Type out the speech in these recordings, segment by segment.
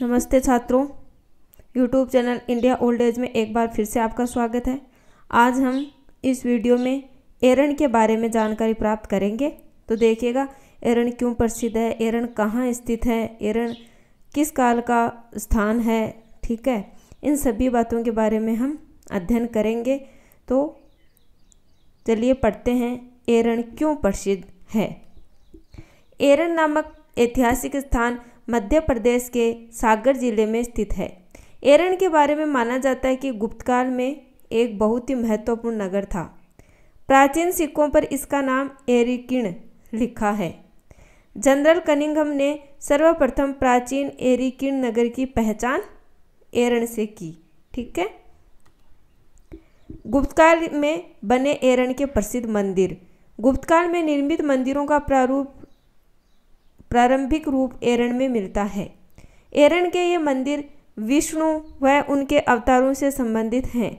नमस्ते छात्रों YouTube channel India old age में एक बार फिर से आपका स्वागत है आज हम इस वीडियो में एरन के बारे में जानकारी प्राप्त करेंगे तो देखिएगा एरन क्यों प्रसिद्ध है एरन कहाँ स्थित है एरन किस काल का स्थान है ठीक है इन सभी बातों के बारे में हम अध्ययन करेंगे तो चलिए पढ़ते हैं एरन क्यों प्रसिद्ध है एरन नामक ऐतिहासिक स्थान मध्य प्रदेश के सागर जिले में स्थित है एरन के बारे में माना जाता है कि गुप्तकाल में एक बहुत ही महत्वपूर्ण नगर था प्राचीन सिक्कों पर इसका नाम एरिकिण लिखा है जनरल कनिंगम ने सर्वप्रथम प्राचीन एरिकिण नगर की पहचान एरन से की ठीक है गुप्तकाल में बने एरन के प्रसिद्ध मंदिर गुप्तकाल में निर्मित मंदिरों का प्रारूप प्रारंभिक रूप एरण में मिलता है एरण के ये मंदिर विष्णु व उनके अवतारों से संबंधित हैं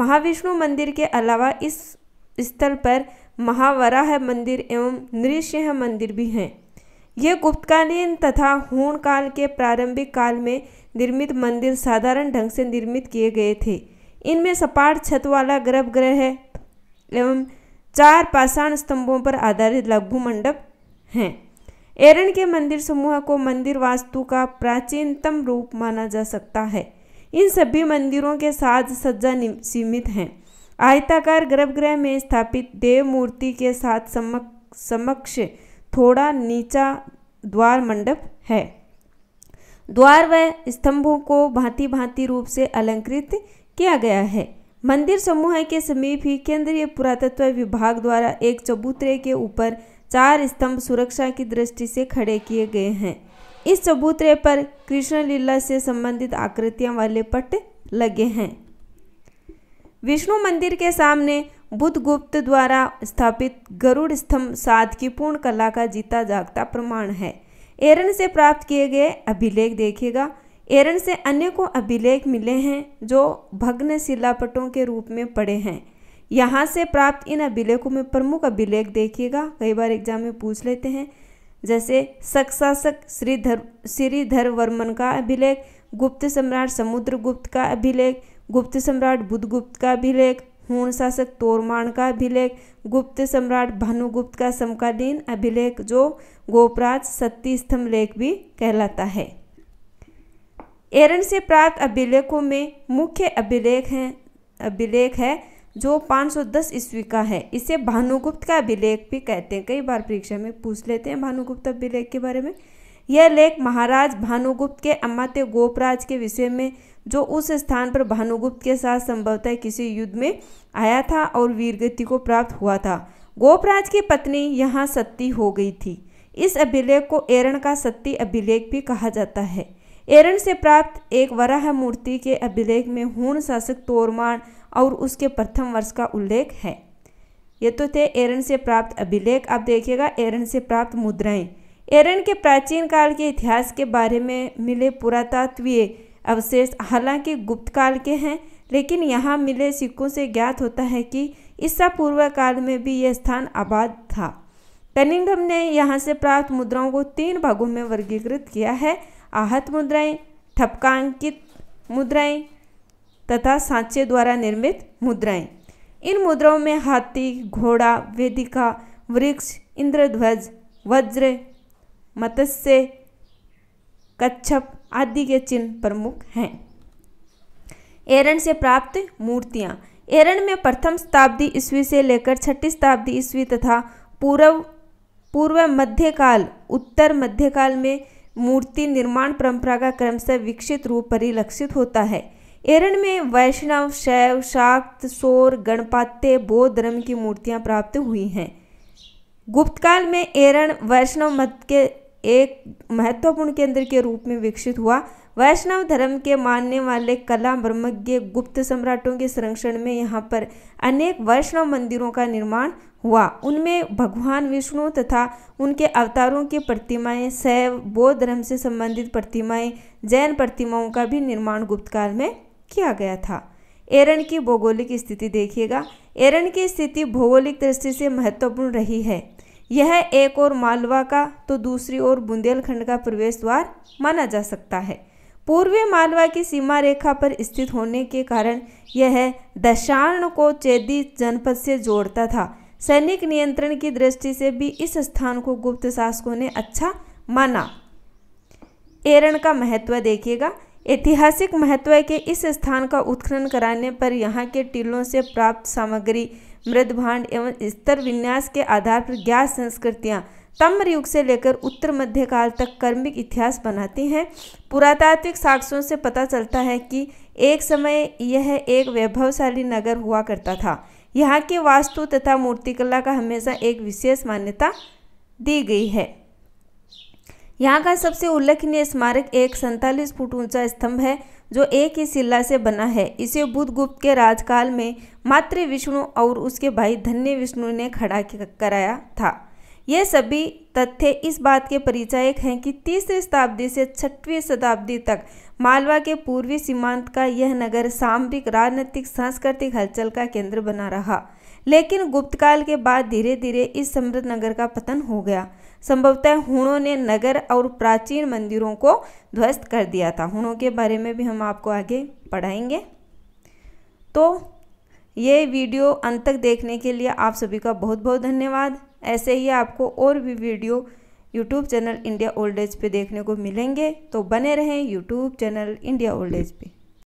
महाविष्णु मंदिर के अलावा इस स्थल पर महावराह मंदिर एवं नृसिंह मंदिर भी हैं ये गुप्तकालीन तथा हूण काल के प्रारंभिक काल में निर्मित मंदिर साधारण ढंग से निर्मित किए गए थे इनमें सपाट छत वाला गर्भगृह है एवं चार पाषाण स्तंभों पर आधारित लघु मंडप हैं एरन के मंदिर समूह को मंदिर वास्तु का प्राचीनतम रूप माना जा सकता है इन सभी मंदिरों के साथ सज्जा सीमित हैं आयताकार गर्भगृह में स्थापित देव मूर्ति के साथ समक्ष समक्ष थोड़ा नीचा द्वार मंडप है द्वार व स्तंभों को भांति भांति रूप से अलंकृत किया गया है मंदिर समूह के समीप ही केंद्रीय पुरातत्व विभाग द्वारा एक चबूतरे के ऊपर चार स्तंभ सुरक्षा की दृष्टि से खड़े किए गए हैं इस चबूतरे पर कृष्ण लीला से संबंधित आकृतियां वाले पट लगे हैं विष्णु मंदिर के सामने गुप्त द्वारा स्थापित गरुड़ स्तंभ पूर्ण कला का जीता जागता प्रमाण है एरन से प्राप्त किए गए अभिलेख देखेगा एरन से अनेकों अभिलेख मिले हैं जो भग्न शिलापटों के रूप में पड़े हैं यहाँ से प्राप्त इन अभिलेखों में प्रमुख अभिलेख देखिएगा कई बार एग्जाम में पूछ लेते हैं जैसे शासक श्रीधर श्रीधर वर्मन का अभिलेख गुप्त सम्राट समुद्रगुप्त का अभिलेख गुप्त सम्राट बुधगुप्त का अभिलेख हूण शासक तोरमाण का अभिलेख गुप्त सम्राट भानुगुप्त का समकालीन अभिलेख जो गोपराज सती स्तंभ लेख भी कहलाता है एरन से प्राप्त अभिलेखों में मुख्य अभिलेख हैं अभिलेख है जो 510 ईस्वी का है इसे भानुगुप्त का अभिलेख भी कहते हैं कई बार परीक्षा में पूछ लेते हैं भानुगुप्त अभिलेख के बारे में यह लेख महाराज भानुगुप्त के अमात्य गोपराज के विषय में जो उस स्थान पर भानुगुप्त के साथ संभवतः किसी युद्ध में आया था और वीरगति को प्राप्त हुआ था गोपराज की पत्नी यहाँ सत्ती हो गई थी इस अभिलेख को एरण का सत्ती अभिलेख भी कहा जाता है एरन से प्राप्त एक वराह मूर्ति के अभिलेख में हूण शासक तोरमान और उसके प्रथम वर्ष का उल्लेख है ये तो थे एरन से प्राप्त अभिलेख आप देखिएगा एरन से प्राप्त मुद्राएं एरन के प्राचीन काल के इतिहास के बारे में मिले पुरातत्वीय अवशेष हालांकि गुप्त काल के हैं लेकिन यहाँ मिले सिक्कों से ज्ञात होता है कि ईसा पूर्व काल में भी यह स्थान आबाद था कनिंगम ने यहाँ से प्राप्त मुद्राओं को तीन भागों में वर्गीकृत किया है आहत मुद्राएं ठपकांकित मुद्राएं तथा सांचे द्वारा निर्मित मुद्राएं इन मुद्राओं में हाथी घोड़ा वेदिका वृक्ष इंद्रध्वज वज्र मत्स्य कच्छप आदि के चिन्ह प्रमुख हैं एरन से प्राप्त मूर्तियाँ एरन में प्रथम शताब्दी ईस्वी से लेकर छठी शताब्दी ईस्वी तथा पूर्व पूर्व मध्यकाल उत्तर मध्यकाल में मूर्ति निर्माण परंपरा का क्रम से विकसित रूप परिलक्षित होता है एरन में वैष्णव शैव शाक्त सोर गणपात्य बौद्ध धर्म की मूर्तियां प्राप्त हुई हैं गुप्तकाल में एरन वैष्णव मत के एक महत्वपूर्ण केंद्र के रूप में विकसित हुआ वैष्णव धर्म के मानने वाले कला ब्रह्मज्ञ गुप्त सम्राटों के संरक्षण में यहाँ पर अनेक वैष्णव मंदिरों का निर्माण हुआ उनमें भगवान विष्णु तथा उनके अवतारों की प्रतिमाएं शैव बौद्ध धर्म से संबंधित प्रतिमाएं जैन प्रतिमाओं का भी निर्माण गुप्त काल में किया गया था एरन की भौगोलिक स्थिति देखिएगा एरन की स्थिति भौगोलिक दृष्टि से महत्वपूर्ण रही है यह एक और मालवा का तो दूसरी ओर बुंदेलखंड का प्रवेश द्वार माना जा सकता है पूर्वी मालवा की सीमा रेखा पर स्थित होने के कारण यह दशाण को चेदी जनपद से जोड़ता था सैनिक नियंत्रण की दृष्टि से भी इस स्थान को गुप्त शासकों ने अच्छा माना एरण का महत्व देखिएगा ऐतिहासिक महत्व के इस स्थान का उत्खनन कराने पर यहाँ के टीलों से प्राप्त सामग्री मृदभांड एवं स्तर विन्यास के आधार पर ज्ञात संस्कृतियाँ तम्र युग से लेकर उत्तर मध्यकाल तक कर्मिक इतिहास बनाती हैं पुरातात्विक साक्ष्यों से पता चलता है कि एक समय यह एक वैभवशाली नगर हुआ करता था यहाँ की वास्तु तथा मूर्तिकला का हमेशा एक विशेष मान्यता दी गई है यहाँ का सबसे उल्लेखनीय स्मारक एक सैंतालीस फुट ऊंचा स्तंभ है जो एक ही शिला से बना है इसे बुधगुप्त के राजकाल में मातृ विष्णु और उसके भाई धन्य विष्णु ने खड़ा कराया था ये सभी तथ्य इस बात के परिचायक हैं कि तीसरी शताब्दी से छठवीं शताब्दी तक मालवा के पूर्वी सीमांत का यह नगर सामरिक राजनीतिक सांस्कृतिक हलचल का केंद्र बना रहा लेकिन गुप्तकाल के बाद धीरे धीरे इस समृद्ध नगर का पतन हो गया संभवतः हुणों ने नगर और प्राचीन मंदिरों को ध्वस्त कर दिया था हुणों के बारे में भी हम आपको आगे पढ़ाएंगे तो ये वीडियो अंत तक देखने के लिए आप सभी का बहुत बहुत धन्यवाद ऐसे ही आपको और भी video YouTube channel India old age पे देखने को मिलेंगे तो बने रहें YouTube channel India old age पे